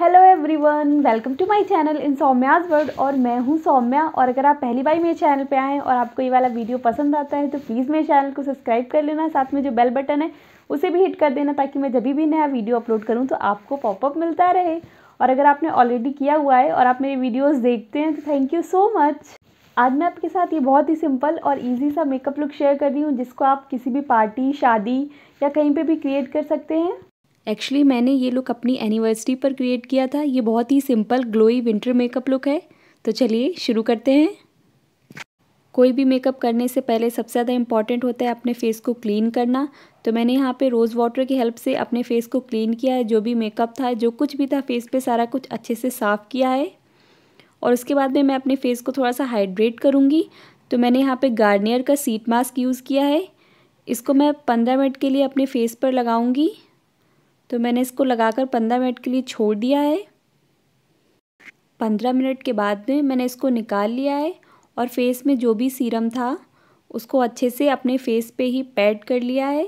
hello everyone welcome to my channel in Soumya's world और मैं हूं सौम्या और अगर आप पहली बार मेरे चैनल पे आए हैं और आपको ये वाला वीडियो पसंद आता है तो प्लीज़ मेरे चैनल को सब्सक्राइब कर लेना साथ में जो बेल बटन है उसे भी हिट कर देना ताकि मैं जब भी नया वीडियो अपलोड करूँ तो आपको पॉपअप मिलता रहे और अगर आपने ऑलरेडी किया हुआ है और आप मेरी वीडियोज़ देखते हैं तो थैंक यू सो मच आज मैं आपके साथ ये बहुत ही सिंपल और इजी सा मेकअप लुक शेयर कर रही हूँ जिसको आप किसी भी पार्टी शादी या कहीं पे भी क्रिएट कर सकते हैं एक्चुअली मैंने ये लुक अपनी एनिवर्सरी पर क्रिएट किया था ये बहुत ही simple glowy winter makeup look है तो चलिए शुरू करते हैं कोई भी मेकअप करने से पहले सबसे ज़्यादा इंपॉर्टेंट होता है अपने फेस को क्लीन करना तो मैंने यहाँ पे रोज़ वाटर की हेल्प से अपने फेस को क्लीन किया है जो भी मेकअप था जो कुछ भी था फेस पे सारा कुछ अच्छे से साफ़ किया है और उसके बाद में मैं अपने फेस को थोड़ा सा हाइड्रेट करूँगी तो मैंने यहाँ पर गार्नियर का सीट मास्क यूज़ किया है इसको मैं पंद्रह मिनट के लिए अपने फेस पर लगाऊँगी तो मैंने इसको लगाकर पंद्रह मिनट के लिए छोड़ दिया है पंद्रह मिनट के बाद में मैंने इसको निकाल लिया है और फेस में जो भी सीरम था उसको अच्छे से अपने फेस पे ही पैड कर लिया है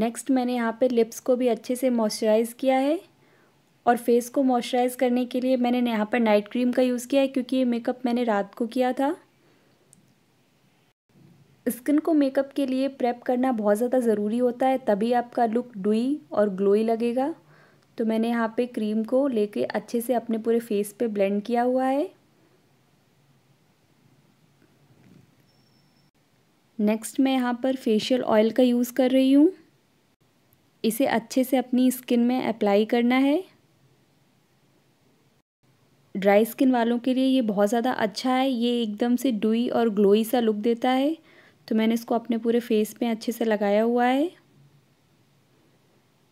नेक्स्ट मैंने यहाँ पे लिप्स को भी अच्छे से मॉइस्चराइज़ किया है और फेस को मॉइस्चराइज़ करने के लिए मैंने यहाँ पर नाइट क्रीम का यूज़ किया है क्योंकि ये मेकअप मैंने रात को किया था स्किन को मेकअप के लिए प्रेप करना बहुत ज़्यादा ज़रूरी होता है तभी आपका लुक डुई और ग्लोई लगेगा तो मैंने यहाँ पे क्रीम को लेके अच्छे से अपने पूरे फेस पे ब्लेंड किया हुआ है नेक्स्ट मैं यहाँ पर फेशियल ऑयल का यूज़ कर रही हूँ इसे अच्छे से अपनी स्किन में अप्लाई करना है ड्राई स्किन वालों के लिए ये बहुत ज़्यादा अच्छा है ये एकदम से डुई और ग्लोई सा लुक देता है तो मैंने इसको अपने पूरे फेस पे अच्छे से लगाया हुआ है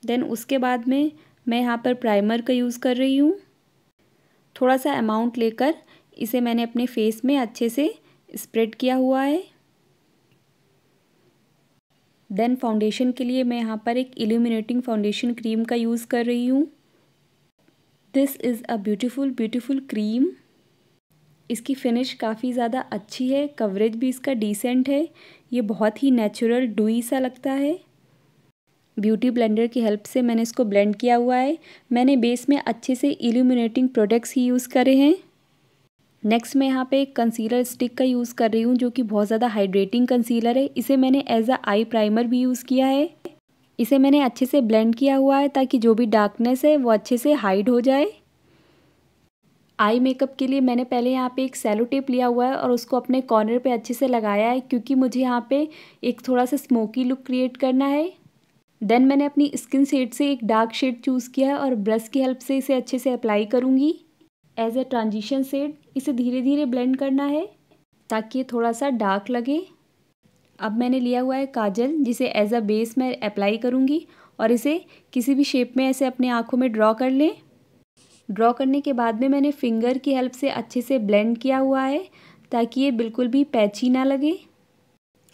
देन उसके बाद में मैं यहाँ पर प्राइमर का यूज़ कर रही हूँ थोड़ा सा अमाउंट लेकर इसे मैंने अपने फेस में अच्छे से स्प्रेड किया हुआ है देन फाउंडेशन के लिए मैं यहाँ पर एक इल्यूमिनेटिंग फाउंडेशन क्रीम का यूज़ कर रही हूँ this is a beautiful beautiful cream इसकी फ़िनिश काफ़ी ज़्यादा अच्छी है कवरेज भी इसका डिसेंट है ये बहुत ही नेचुरल डुई सा लगता है ब्यूटी ब्लेंडर की हेल्प से मैंने इसको ब्लेंड किया हुआ है मैंने बेस में अच्छे से इल्यूमिनेटिंग प्रोडक्ट्स ही यूज़ करे हैं नेक्स्ट मैं यहाँ पे एक कंसीलर स्टिक का यूज़ कर रही हूँ जो कि बहुत ज़्यादा हाइड्रेटिंग कंसीलर है इसे मैंने एज अ आई प्राइमर भी यूज़ किया है इसे मैंने अच्छे से ब्लेंड किया हुआ है ताकि जो भी डार्कनेस है वो अच्छे से हाइड हो जाए आई मेकअप के लिए मैंने पहले यहाँ पे एक सेलो टेप लिया हुआ है और उसको अपने कॉर्नर पे अच्छे से लगाया है क्योंकि मुझे यहाँ पे एक थोड़ा सा स्मोकी लुक क्रिएट करना है देन मैंने अपनी स्किन शेड से एक डार्क शेड चूज़ किया है और ब्रश की हेल्प से इसे अच्छे से अप्लाई करूँगी एज अ ट्रांजिशन सेड इसे धीरे धीरे ब्लेंड करना है ताकि ये थोड़ा सा डार्क लगे अब मैंने लिया हुआ है काजल जिसे एज अ बेस मैं अप्लाई करूँगी और इसे किसी भी शेप में ऐसे अपने आँखों में ड्रॉ कर लें ड्रॉ करने के बाद में मैंने फिंगर की हेल्प से अच्छे से ब्लेंड किया हुआ है ताकि ये बिल्कुल भी पैची ना लगे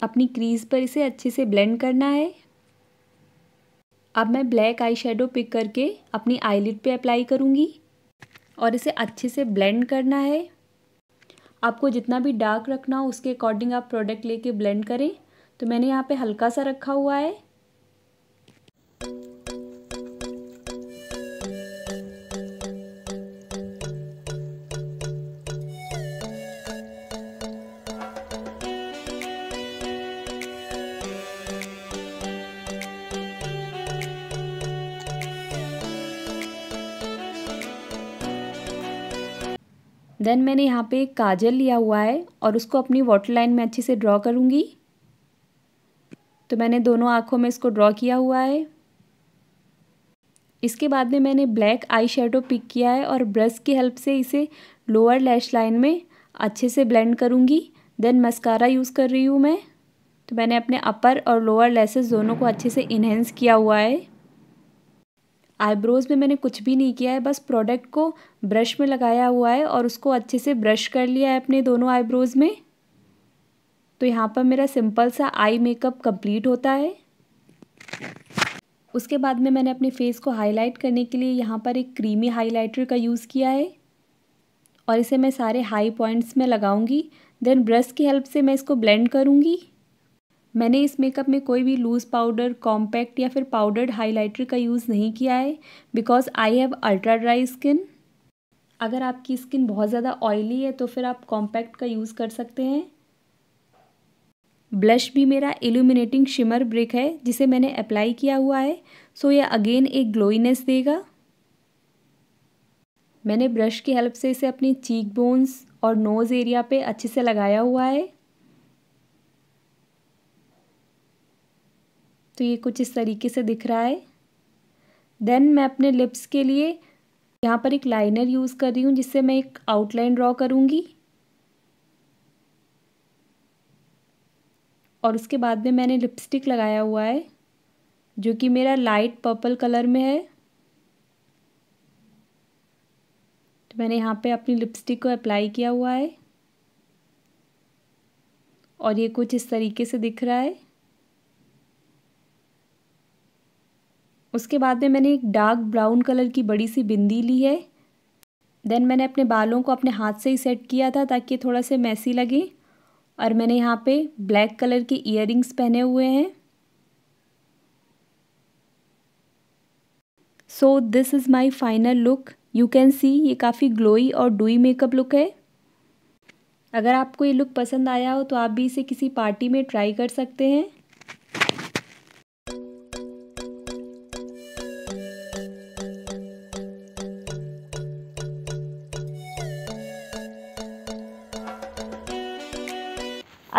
अपनी क्रीज पर इसे अच्छे से ब्लेंड करना है अब मैं ब्लैक आई शेडो पिक करके अपनी आईलिट पे अप्लाई करूँगी और इसे अच्छे से ब्लेंड करना है आपको जितना भी डार्क रखना हो उसके अकॉर्डिंग आप प्रोडक्ट लेके ब्लेंड करें तो मैंने यहाँ पे हल्का सा रखा हुआ है देन मैंने यहाँ पे काजल लिया हुआ है और उसको अपनी वाटर लाइन में अच्छे से ड्रॉ करूँगी तो मैंने दोनों आँखों में इसको ड्रॉ किया हुआ है इसके बाद में मैंने ब्लैक आई शेडो पिक किया है और ब्रश की हेल्प से इसे लोअर लैश लाइन में अच्छे से ब्लेंड करूँगी देन मस्कारा यूज़ कर रही हूँ मैं तो मैंने अपने अपर और लोअर लेसेस दोनों को अच्छे से इन्हेंस किया हुआ है आईब्रोज़ में मैंने कुछ भी नहीं किया है बस प्रोडक्ट को ब्रश में लगाया हुआ है और उसको अच्छे से ब्रश कर लिया है अपने दोनों आईब्रोज़ में तो यहाँ पर मेरा सिंपल सा आई मेकअप कंप्लीट होता है उसके बाद में मैंने अपने फेस को हाईलाइट करने के लिए यहाँ पर एक क्रीमी हाईलाइटर का यूज़ किया है और इसे मैं सारे हाई पॉइंट्स में लगाऊंगी देन ब्रश की हेल्प से मैं इसको ब्लेंड करूँगी मैंने इस मेकअप में कोई भी लूज़ पाउडर कॉम्पैक्ट या फिर पाउडर्ड हाइलाइटर का यूज़ नहीं किया है because I have ultra dry skin अगर आपकी स्किन बहुत ज़्यादा ऑयली है तो फिर आप कॉम्पैक्ट का यूज़ कर सकते हैं ब्लश भी मेरा एल्यूमिनेटिंग शिमर ब्रिक है जिसे मैंने अप्लाई किया हुआ है सो यह अगेन एक ग्लोइनेस देगा मैंने ब्रश की हेल्प से इसे अपनी चीक बोन्स और नोज़ एरिया पे अच्छे से लगाया हुआ है तो ये कुछ इस तरीके से दिख रहा है देन मैं अपने लिप्स के लिए यहाँ पर एक लाइनर यूज़ कर रही हूँ जिससे मैं एक आउटलाइन ड्रॉ करूँगी और उसके बाद में मैंने लिपस्टिक लगाया हुआ है जो कि मेरा लाइट पर्पल कलर में है तो मैंने यहाँ पे अपनी लिपस्टिक को अप्लाई किया हुआ है और ये कुछ इस तरीके से दिख रहा है उसके बाद में मैंने एक डार्क ब्राउन कलर की बड़ी सी बिंदी ली है देन मैंने अपने बालों को अपने हाथ से ही सेट किया था ताकि थोड़ा से मैसी लगे और मैंने यहाँ पे ब्लैक कलर के इयर पहने हुए हैं so this is my final look you can see ये काफ़ी ग्लोई और डुई मेकअप लुक है अगर आपको ये लुक पसंद आया हो तो आप भी इसे किसी पार्टी में ट्राई कर सकते हैं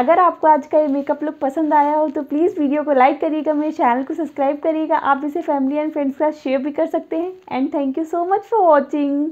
अगर आपको आज का ये मेकअप लुक पसंद आया हो तो प्लीज़ वीडियो को लाइक करिएगा मेरे चैनल को सब्सक्राइब करिएगा आप इसे फैमिली एंड फ्रेंड्स के साथ शेयर भी कर सकते हैं and thank you so much for watching